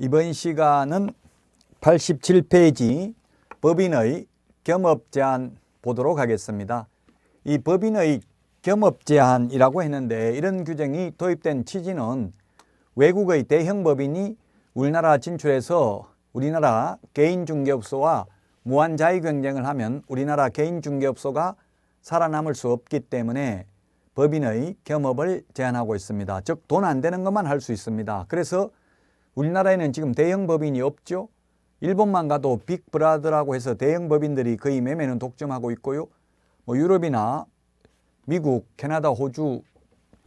이번 시간은 87페이지 법인의 겸업 제한 보도록 하겠습니다. 이 법인의 겸업 제한이라고 했는데 이런 규정이 도입된 취지는 외국의 대형 법인이 우리나라 진출해서 우리나라 개인중개업소와 무한자의 경쟁을 하면 우리나라 개인중개업소가 살아남을 수 없기 때문에 법인의 겸업을 제한하고 있습니다. 즉 돈 안 되는 것만 할 수 있습니다. 그래서 우리나라에는 지금 대형 법인이 없죠. 일본만 가도 빅브라더라고 해서 대형 법인들이 거의 매매는 독점하고 있고요. 뭐 유럽이나 미국, 캐나다, 호주,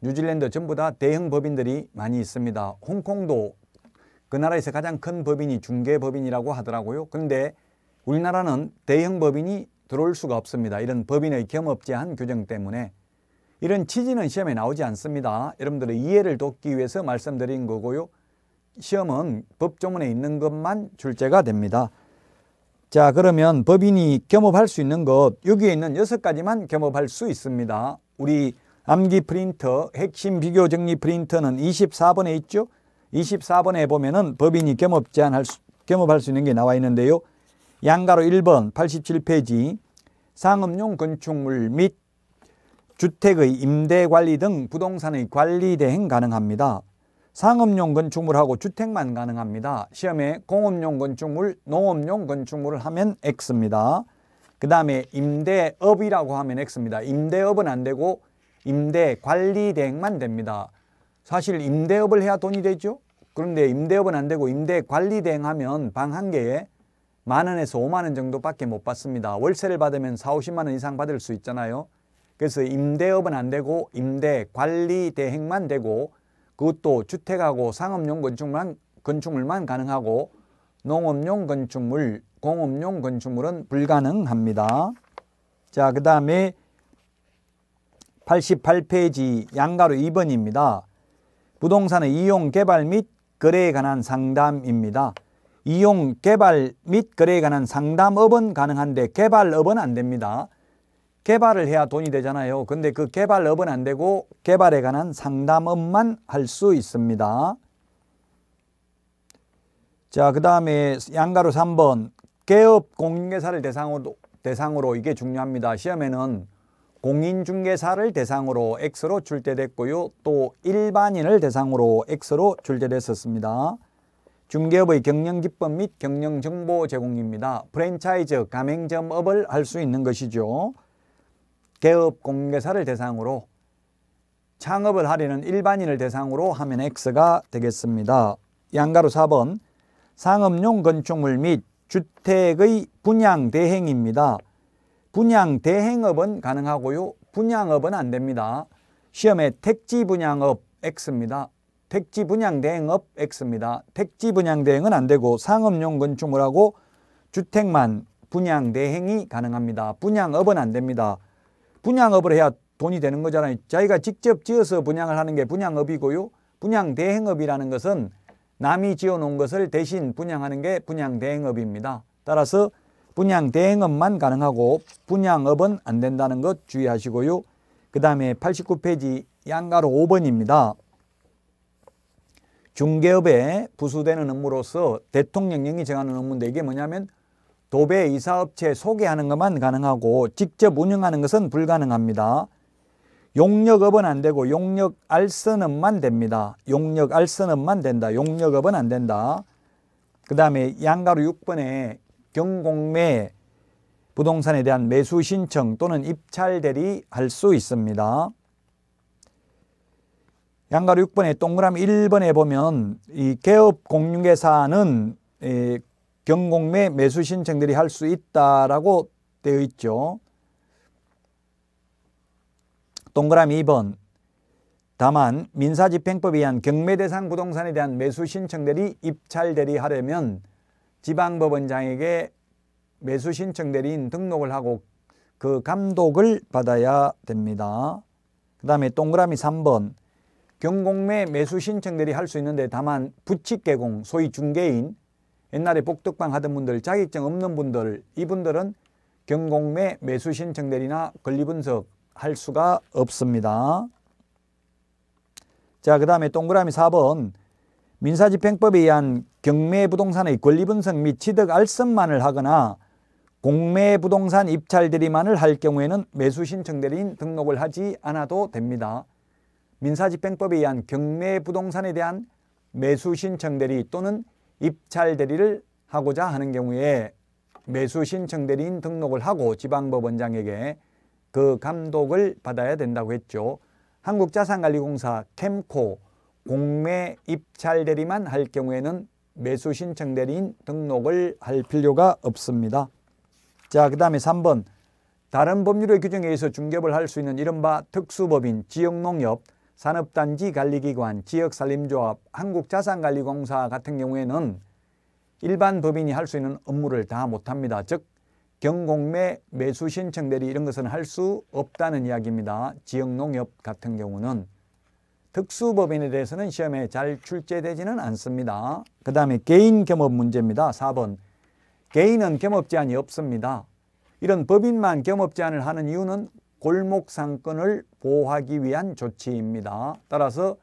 뉴질랜드 전부 다 대형 법인들이 많이 있습니다. 홍콩도 그 나라에서 가장 큰 법인이 중개법인이라고 하더라고요. 그런데 우리나라는 대형 법인이 들어올 수가 없습니다. 이런 법인의 겸업제한 규정 때문에 이런 취지는 시험에 나오지 않습니다. 여러분들의 이해를 돕기 위해서 말씀드린 거고요. 시험은 법조문에 있는 것만 출제가 됩니다. 자 그러면 법인이 겸업할 수 있는 것 여기에 있는 여섯 가지만 겸업할 수 있습니다. 우리 암기 프린터 핵심 비교 정리 프린터는 24번에 있죠. 24번에 보면은 법인이 겸업 제한할 수, 겸업할 수 있는 게 나와 있는데요. 양가로 1번 87페이지 상업용 건축물 및 주택의 임대관리 등 부동산의 관리 대행 가능합니다. 상업용 건축물하고 주택만 가능합니다. 시험에 공업용 건축물, 농업용 건축물을 하면 X입니다. 그 다음에 임대업이라고 하면 X입니다. 임대업은 안 되고 임대 관리 대행만 됩니다. 사실 임대업을 해야 돈이 되죠. 그런데 임대업은 안 되고 임대 관리 대행하면 방 한 개에 만 원에서 5만 원 정도밖에 못 받습니다. 월세를 받으면 4, 50만 원 이상 받을 수 있잖아요. 그래서 임대업은 안 되고 임대 관리 대행만 되고 그것도 주택하고 상업용 건축만, 건축물만 가능하고 농업용 건축물, 공업용 건축물은 불가능합니다. 자, 그 다음에 88페이지 양가로 2번입니다. 부동산의 이용 개발 및 거래에 관한 상담입니다. 이용 개발 및 거래에 관한 상담업은 가능한데 개발업은 안 됩니다. 개발을 해야 돈이 되잖아요. 근데 그 개발업은 안 되고 개발에 관한 상담업만 할 수 있습니다. 자, 그 다음에 양가로 3번 개업 공인중개사를 대상으로, 대상으로 이게 중요합니다. 시험에는 공인중개사를 대상으로 X로 출제됐고요. 또 일반인을 대상으로 X로 출제됐었습니다. 중개업의 경영기법 및 경영정보 제공입니다. 프랜차이즈, 가맹점업을 할 수 있는 것이죠. 대업 공개사를 대상으로 창업을 하려는 일반인을 대상으로 하면 X가 되겠습니다. 양가로 4번 상업용 건축물 및 주택의 분양 대행입니다. 분양 대행업은 가능하고요. 분양업은 안 됩니다. 시험에 택지 분양업 X입니다. 택지 분양 대행업 X입니다. 택지 분양 대행은 안 되고 상업용 건축물하고 주택만 분양 대행이 가능합니다. 분양업은 안 됩니다. 분양업을 해야 돈이 되는 거잖아요. 자기가 직접 지어서 분양을 하는 게 분양업이고요. 분양 대행업이라는 것은 남이 지어 놓은 것을 대신 분양하는 게 분양 대행업입니다. 따라서 분양 대행업만 가능하고 분양업은 안 된다는 것 주의하시고요. 그 다음에 89페이지 양가로 5번입니다. 중개업에 부수되는 업무로서 대통령령이 정하는 업무인데 이게 뭐냐면 도배 이사업체 소개하는 것만 가능하고 직접 운영하는 것은 불가능합니다. 용역업은 안 되고 용역 알선업만 됩니다. 용역 알선업만 된다. 용역업은 안 된다. 그 다음에 양가로 6번에 경공매 부동산에 대한 매수 신청 또는 입찰 대리할 수 있습니다. 양가로 6번에 동그라미 1번에 보면 이 개업 공유계사는 경공매 매수 신청들이 할 수 있다라고 되어 있죠. 동그라미 2번 다만 민사집행법에 의한 경매 대상 부동산에 대한 매수 신청들이 입찰대리 하려면 지방법원장에게 매수 신청대리인 등록을 하고 그 감독을 받아야 됩니다. 그 다음에 동그라미 3번 경공매 매수 신청들이 할 수 있는데 다만 부칙 개공 소위 중개인 옛날에 복덕방 하던 분들 자격증 없는 분들 이분들은 경공매 매수신청 대리나 권리분석 할 수가 없습니다. 자, 그 다음에 동그라미 4번 민사집행법에 의한 경매부동산의 권리분석 및 취득 알선만을 하거나 공매부동산 입찰들이만을 할 경우에는 매수신청 대리인 등록을 하지 않아도 됩니다. 민사집행법에 의한 경매부동산에 대한 매수신청 대리 또는 입찰 대리를 하고자 하는 경우에 매수 신청 대리인 등록을 하고 지방법원장에게 그 감독을 받아야 된다고 했죠. 한국자산관리공사 캠코 공매 입찰 대리만 할 경우에는 매수 신청 대리인 등록을 할 필요가 없습니다. 자, 그 다음에 3번 다른 법률의 규정에 의해서 중개업을 할 수 있는 이른바 특수법인 지역농협 산업단지 관리기관, 지역산림조합, 한국자산관리공사 같은 경우에는 일반 법인이 할 수 있는 업무를 다 못합니다. 즉 경공매, 매수신청 대리 이런 것은 할 수 없다는 이야기입니다. 지역농협 같은 경우는 특수법인에 대해서는 시험에 잘 출제되지는 않습니다. 그 다음에 개인 겸업 문제입니다. 4번 개인은 겸업 제한이 없습니다. 이런 법인만 겸업 제한을 하는 이유는 골목 상권을 보호하기 위한 조치입니다. 따라서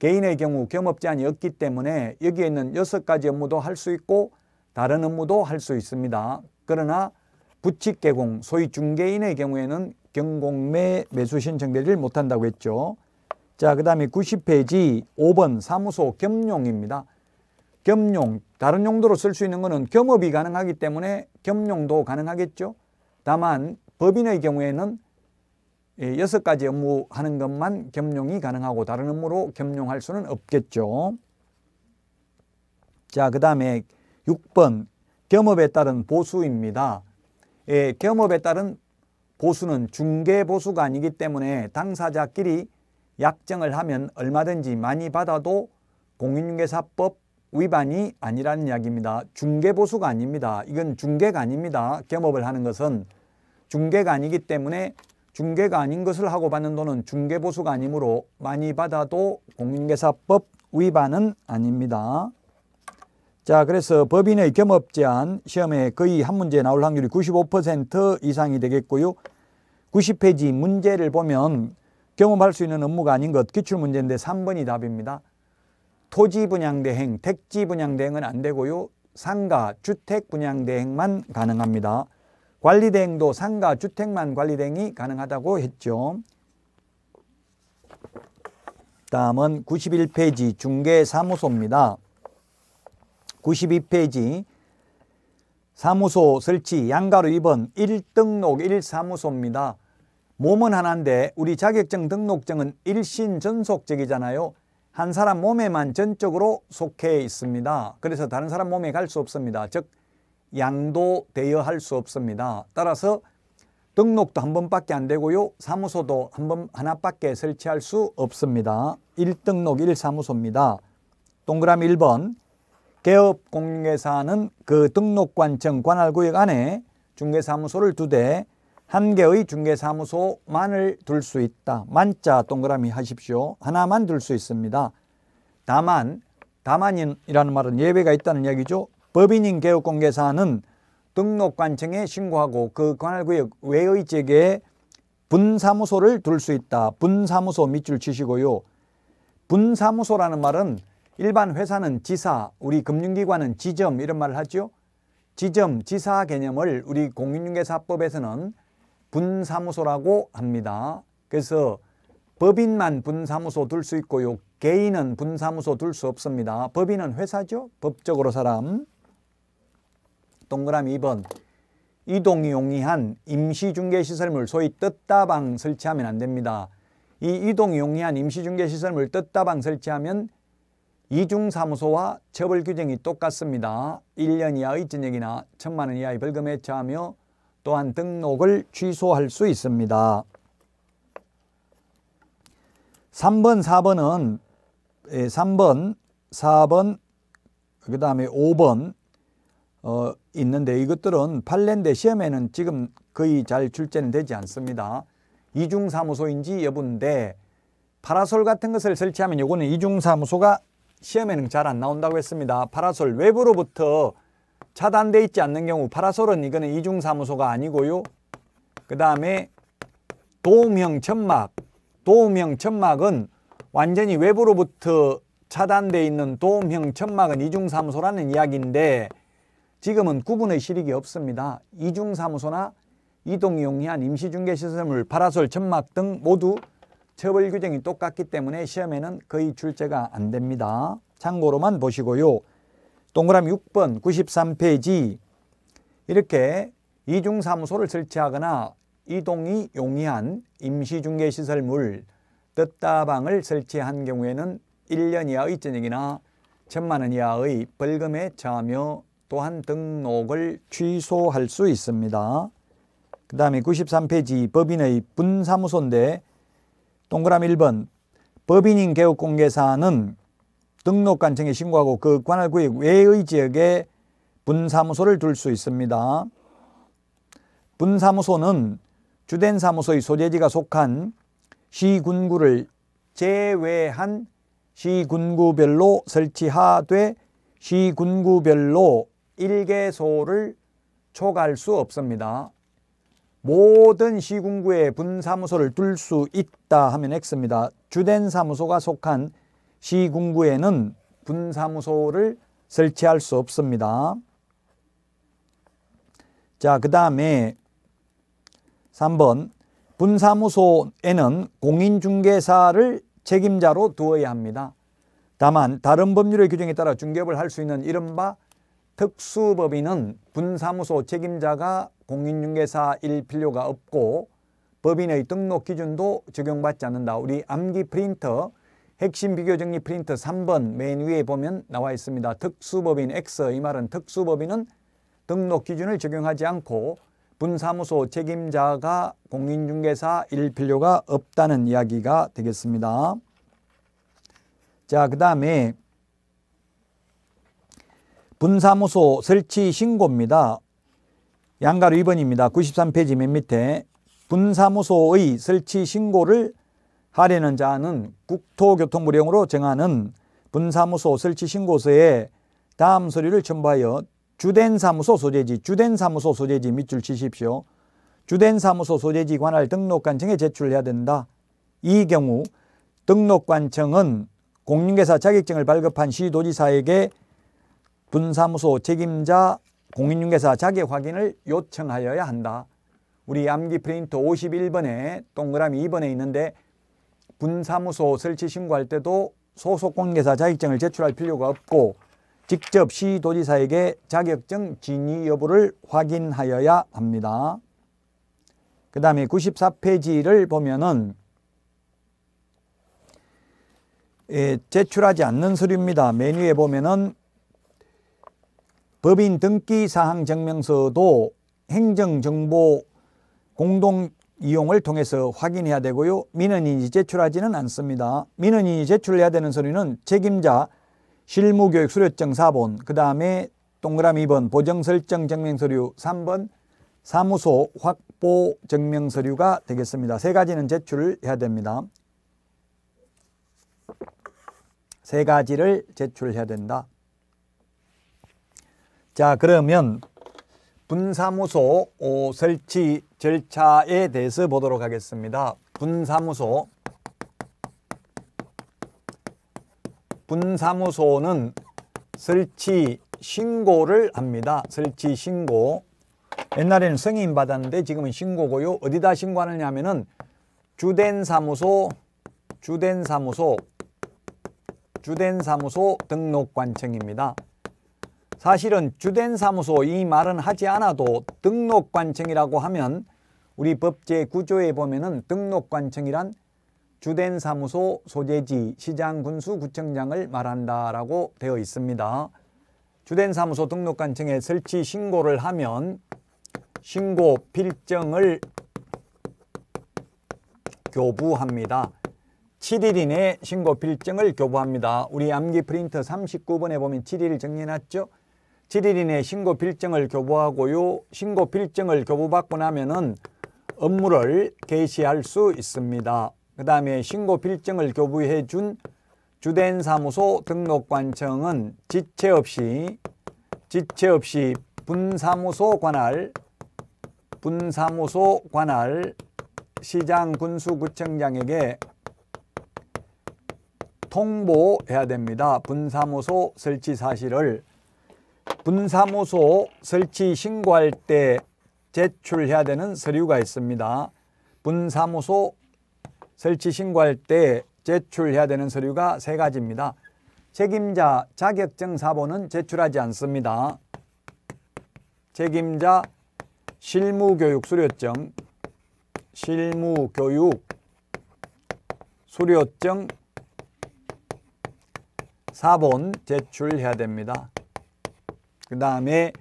개인의 경우 겸업 제한이 없기 때문에 여기에 있는 여섯 가지 업무도 할 수 있고 다른 업무도 할 수 있습니다. 그러나 부칙 개공, 소위 중개인의 경우에는 경공매 매수 신청되지 못한다고 했죠. 자, 그 다음에 90페이지 5번 사무소 겸용입니다. 겸용, 다른 용도로 쓸 수 있는 것은 겸업이 가능하기 때문에 겸용도 가능하겠죠. 다만 법인의 경우에는 예, 여섯 가지 업무 하는 것만 겸용이 가능하고 다른 업무로 겸용할 수는 없겠죠. 자, 그 다음에 6번 겸업에 따른 보수입니다. 예, 겸업에 따른 보수는 중개 보수가 아니기 때문에 당사자끼리 약정을 하면 얼마든지 많이 받아도 공인중개사법 위반이 아니라는 이야기입니다. 중개보수가 아닙니다. 이건 중개가 아닙니다. 겸업을 하는 것은 중개가 아니기 때문에 중개가 아닌 것을 하고 받는 돈은 중개보수가 아니므로 많이 받아도 공인계사법 위반은 아닙니다. 자, 그래서 법인의 겸업 제한 시험에 거의 한 문제 에 나올 확률이 95% 이상이 되겠고요. 90페이지 문제를 보면 경험할 수 있는 업무가 아닌 것 기출문제인데 3번이 답입니다. 토지 분양 대행, 택지 분양 대행은 안 되고요. 상가, 주택 분양 대행만 가능합니다. 관리대행도 상가, 주택만 관리대행이 가능하다고 했죠. 다음은 91페이지 중개사무소입니다. 92페이지 사무소 설치 양가로 2번 1등록 1사무소입니다. 몸은 하나인데 우리 자격증 등록증은 일신 전속적이잖아요. 한 사람 몸에만 전적으로 속해 있습니다. 그래서 다른 사람 몸에 갈 수 없습니다. 즉 양도 대여할 수 없습니다. 따라서 등록도 한 번밖에 안 되고요. 사무소도 한 번 하나밖에 설치할 수 없습니다. 1등록 1사무소입니다. 동그라미 1번 개업 공개사는그 등록관청 관할구역 안에 중개사무소를 두 대, 한 개의 중개사무소만을 둘 수 있다. 만자 동그라미 하십시오. 하나만 둘 수 있습니다. 다만, 다만이라는 말은 예외가 있다는 얘기죠. 법인인 개업공개사는 등록관청에 신고하고 그 관할구역 외의 지역에 분사무소를 둘 수 있다. 분사무소 밑줄 치시고요. 분사무소라는 말은 일반 회사는 지사, 우리 금융기관은 지점 이런 말을 하죠. 지점, 지사 개념을 우리 공인중개사법에서는 분사무소라고 합니다. 그래서 법인만 분사무소 둘 수 있고요. 개인은 분사무소 둘 수 없습니다. 법인은 회사죠. 법적으로 사람. 동그라미 2번 이동이 용이한 임시중개시설물 소위 뜻다방 설치하면 안 됩니다. 이이동 용이한 임시중개시설물 뜻다방 설치하면 이중사무소와 처벌 규정이 똑같습니다. 1년 이하의 징역이나 천만 원 이하의 벌금에 처하며 또한 등록을 취소할 수 있습니다. 3번, 4번은 3번, 예, 4번, 그 다음에 5번, 어, 있는데 이것들은 발렌데 시험에는 지금 거의 잘 출제는 되지 않습니다. 이중사무소인지 여부인데 파라솔 같은 것을 설치하면 이거는 이중사무소가 시험에는 잘 안 나온다고 했습니다. 파라솔 외부로부터 차단돼 있지 않는 경우 파라솔은 이거는 이중사무소가 아니고요. 그 다음에 도움형 천막 도움형 천막은 완전히 외부로부터 차단돼 있는 도움형 천막은 이중사무소라는 이야기인데 지금은 구분의 실익이 없습니다. 이중사무소나 이동이용한 임시중개시설물, 파라솔, 천막 등 모두 처벌 규정이 똑같기 때문에 시험에는 거의 출제가 안 됩니다. 참고로만 보시고요. 동그라미 6번 93페이지 이렇게 이중사무소를 설치하거나 이동이 용이한 임시중개시설물, 뜻다방을 설치한 경우에는 1년 이하의 전역이나 천만 원 이하의 벌금에 처하며 또한 등록을 취소할 수 있습니다. 그 다음에 93페이지 법인의 분사무소인데 동그라미 1번 법인인 개업공개사는 등록관청에 신고하고 그 관할구역 외의 지역에 분사무소를 둘 수 있습니다. 분사무소는 주된 사무소의 소재지가 속한 시군구를 제외한 시군구별로 설치하되 시군구별로 일개소를 초과할 수 없습니다. 모든 시군구에 분사무소를 둘 수 있다 하면 X입니다. 주된 사무소가 속한 시군구에는 분사무소를 설치할 수 없습니다. 자, 그 다음에 3번 분사무소에는 공인중개사를 책임자로 두어야 합니다. 다만 다른 법률의 규정에 따라 중개업을 할 수 있는 이른바 특수법인은 분사무소 책임자가 공인중개사 일 필요가 없고 법인의 등록 기준도 적용받지 않는다. 우리 암기 프린터 핵심 비교정리 프린터 3번 맨 위에 보면 나와 있습니다. 특수법인 X 이 말은 특수법인은 등록 기준을 적용하지 않고 분사무소 책임자가 공인중개사 일 필요가 없다는 이야기가 되겠습니다. 자, 그 다음에 분사무소 설치 신고입니다. 양가로 2번입니다. 93페이지 맨 밑에 분사무소의 설치 신고를 하려는 자는 국토교통부령으로 정하는 분사무소 설치 신고서에 다음 서류를 첨부하여 주된 사무소 소재지, 주된 사무소 소재지 밑줄 치십시오. 주된 사무소 소재지 관할 등록관청에 제출해야 된다. 이 경우 등록관청은 공인회사 자격증을 발급한 시도지사에게 분사무소 책임자 공인중개사 자격 확인을 요청하여야 한다. 우리 암기 프린트 51번에 동그라미 2번에 있는데 분사무소 설치 신고할 때도 소속 공개사 자격증을 제출할 필요가 없고 직접 시도지사에게 자격증 진위 여부를 확인하여야 합니다. 그 다음에 94페이지를 보면은 예, 제출하지 않는 서류입니다. 메뉴에 보면은 법인 등기 사항 증명서도 행정정보 공동 이용을 통해서 확인해야 되고요. 민원인이 제출하지는 않습니다. 민원인이 제출해야 되는 서류는 책임자 실무교육 수료증 4번, 그 다음에 동그라미 2번 보정설정 증명서류 3번 사무소 확보 증명서류가 되겠습니다. 세 가지는 제출해야 됩니다. 세 가지를 제출해야 된다. 자, 그러면 분사무소 어, 설치 절차에 대해서 보도록 하겠습니다. 분사무소 분사무소는 설치 신고를 합니다. 설치 신고 옛날에는 승인 받았는데 지금은 신고고요. 어디다 신고하느냐 하면은 주된 사무소 주된 사무소 주된 사무소 등록관청입니다. 사실은 주된 사무소 이 말은 하지 않아도 등록관청이라고 하면 우리 법제 구조에 보면은 등록관청이란 주된 사무소, 소재지, 시장, 군수, 구청장을 말한다라고 되어 있습니다. 주된 사무소 등록관청에 설치 신고를 하면 신고 필증을 교부합니다. 7일 이내 신고 필증을 교부합니다. 우리 암기 프린트 39번에 보면 7일 정리해놨죠? 지리인의 신고 필증을 교부하고요. 신고 필증을 교부받고 나면은 업무를 개시할 수 있습니다. 그 다음에 신고 필증을 교부해 준 주된 사무소 등록관청은 지체 없이 지체 없이 분사무소 관할 분사무소 관할 시장 군수구청장에게 통보해야 됩니다. 분사무소 설치 사실을 분사무소 설치 신고할 때 제출해야 되는 서류가 있습니다. 분사무소 설치 신고할 때 제출해야 되는 서류가 세 가지입니다. 책임자 자격증 사본은 제출하지 않습니다. 책임자 실무교육 수료증 실무교육 수료증 사본 제출해야 됩니다. 그 다음에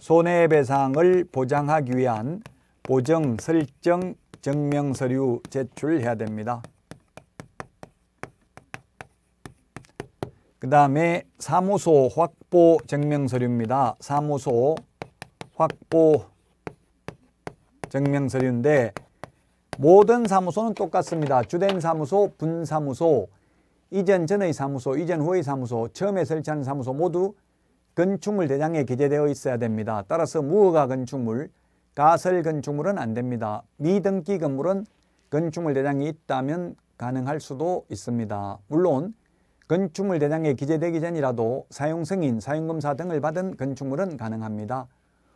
손해배상을 보장하기 위한 보증, 설정, 증명서류 제출해야 됩니다. 그 다음에 사무소 확보 증명서류입니다. 사무소 확보 증명서류인데 모든 사무소는 똑같습니다. 주된 사무소, 분사무소, 이전 전의 사무소, 이전 후의 사무소, 처음에 설치하는 사무소 모두 건축물 대장에 기재되어 있어야 됩니다. 따라서 무허가 건축물, 가설 건축물은 안 됩니다. 미등기 건물은 건축물 대장이 있다면 가능할 수도 있습니다. 물론 건축물 대장에 기재되기 전이라도 사용승인, 사용검사 등을 받은 건축물은 가능합니다.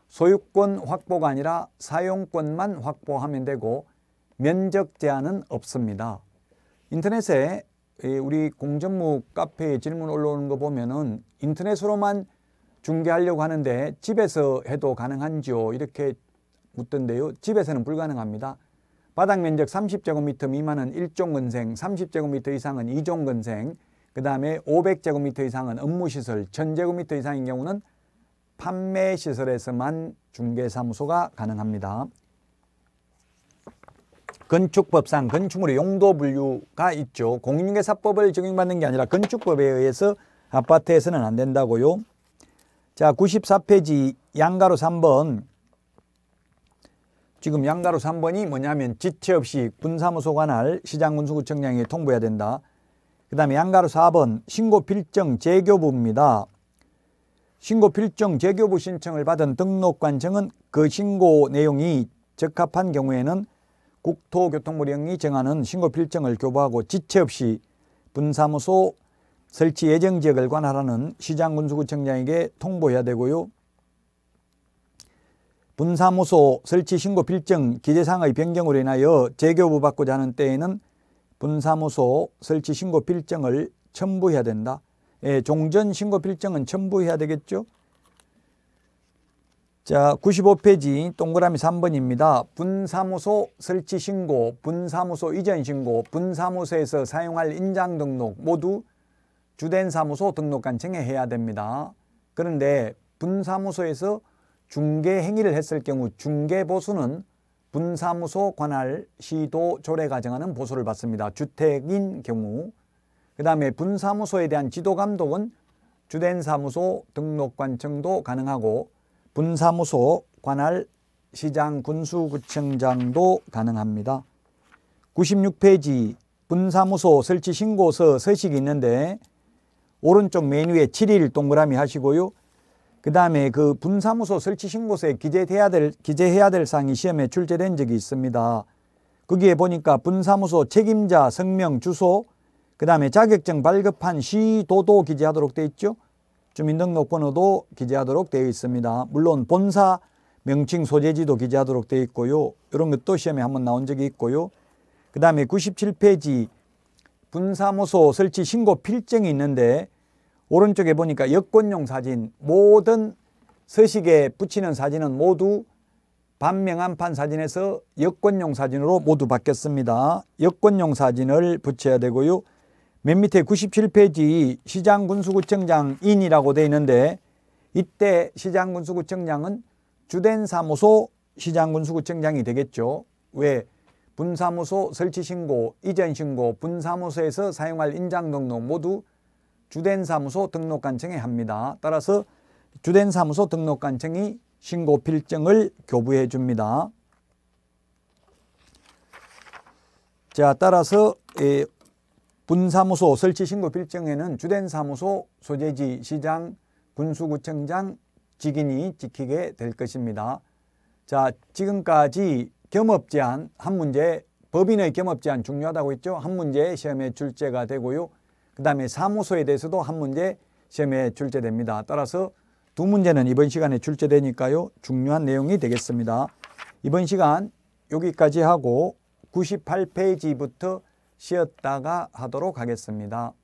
소유권 확보가 아니라 사용권만 확보하면 되고 면적 제한은 없습니다. 인터넷에 우리 공전무 카페에 질문 올라오는 거 보면은 인터넷으로만 중계하려고 하는데 집에서 해도 가능한지요? 이렇게 묻던데요. 집에서는 불가능합니다. 바닥 면적 30제곱미터 미만은 1종근생, 30제곱미터 이상은 2종근생, 그 다음에 500제곱미터 이상은 업무시설, 1000제곱미터 이상인 경우는 판매시설에서만 중개사무소가 가능합니다. 건축법상 건축물의 용도 분류가 있죠. 공인중개사법을 적용받는 게 아니라 건축법에 의해서 아파트에서는 안 된다고요. 자, 94페이지 양가로 3번. 지금 양가로 3번이 뭐냐면 지체 없이 군사무소 관할 시장군수구청장에 통보해야 된다. 그 다음에 양가로 4번 신고필증 재교부입니다. 신고필증 재교부 신청을 받은 등록관청은 그 신고 내용이 적합한 경우에는 국토교통부령이 정하는 신고필정을 교부하고 지체 없이 분사무소 설치 예정 지역을 관할하는 시장군수구청장에게 통보해야 되고요. 분사무소 설치 신고 필증 기재상의 변경으로 인하여 재교부 받고자 하는 때에는 분사무소 설치 신고 필증을 첨부해야 된다. 예, 종전 신고 필증은 첨부해야 되겠죠. 자, 95페이지 동그라미 3번입니다. 분사무소 설치 신고, 분사무소 이전 신고, 분사무소에서 사용할 인장 등록 모두 주된 사무소 등록한 청에 해야 됩니다. 그런데 분사무소에서 중개 행위를 했을 경우 중개보수는 분사무소 관할 시도 조례 가정하는 보수를 받습니다. 주택인 경우 그 다음에 분사무소에 대한 지도감독은 주된 사무소 등록관청도 가능하고 분사무소 관할 시장 군수구청장도 가능합니다. 96페이지 분사무소 설치 신고서 서식이 있는데 오른쪽 메뉴 에 7일 동그라미 하시고요. 그 다음에 그 분사무소 설치신 곳에 기재해야 될, 기재해야 될 사항이 시험에 출제된 적이 있습니다. 거기에 보니까 분사무소 책임자 성명 주소 그 다음에 자격증 발급한 시, 도도 기재하도록 되어 있죠. 주민등록번호도 기재하도록 되어 있습니다. 물론 본사 명칭 소재지도 기재하도록 되어 있고요. 이런 것도 시험에 한번 나온 적이 있고요. 그 다음에 97페이지 분사무소 설치 신고 필증이 있는데 오른쪽에 보니까 여권용 사진 모든 서식에 붙이는 사진은 모두 반명함판 사진에서 여권용 사진으로 모두 바뀌었습니다. 여권용 사진을 붙여야 되고요. 맨 밑에 97페이지 시장군수구청장 인이라고 되어 있는데 이때 시장군수구청장은 주된 사무소 시장군수구청장이 되겠죠. 왜? 분사무소 설치 신고, 이전 신고, 분사무소에서 사용할 인장 등록 모두 주된 사무소 등록관청에 합니다. 따라서 주된 사무소 등록관청이 신고 필증을 교부해 줍니다. 자, 따라서 분사무소 설치 신고 필증에는 주된 사무소 소재지 시장 군수구청장 직인이 지키게 될 것입니다. 자, 지금까지 겸업제한 한 문제 법인의 겸업제한 중요하다고 했죠. 한 문제 시험에 출제가 되고요. 그 다음에 사무소에 대해서도 한 문제 시험에 출제됩니다. 따라서 두 문제는 이번 시간에 출제되니까요. 중요한 내용이 되겠습니다. 이번 시간 여기까지 하고 98페이지부터 쉬었다가 하도록 하겠습니다.